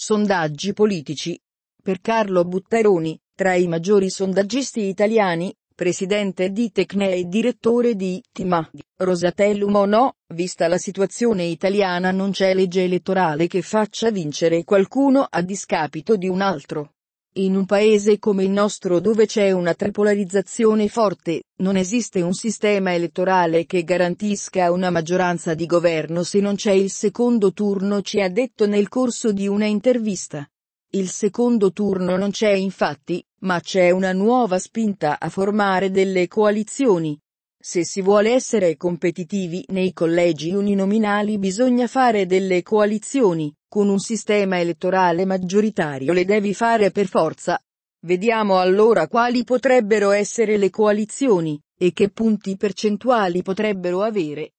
Sondaggi politici. Per Carlo Buttaroni, tra i maggiori sondaggisti italiani, presidente di Tecne e direttore di Tima, Rosatellum o no, vista la situazione italiana non c'è legge elettorale che faccia vincere qualcuno a discapito di un altro. In un paese come il nostro dove c'è una tripolarizzazione forte, non esiste un sistema elettorale che garantisca una maggioranza di governo se non c'è il secondo turno ci ha detto nel corso di una intervista. Il secondo turno non c'è infatti, ma c'è una nuova spinta a formare delle coalizioni, se si vuole essere competitivi nei collegi uninominali bisogna fare delle coalizioni, con un sistema elettorale maggioritario le devi fare per forza. Vediamo allora quali potrebbero essere le coalizioni, e che punti percentuali potrebbero avere.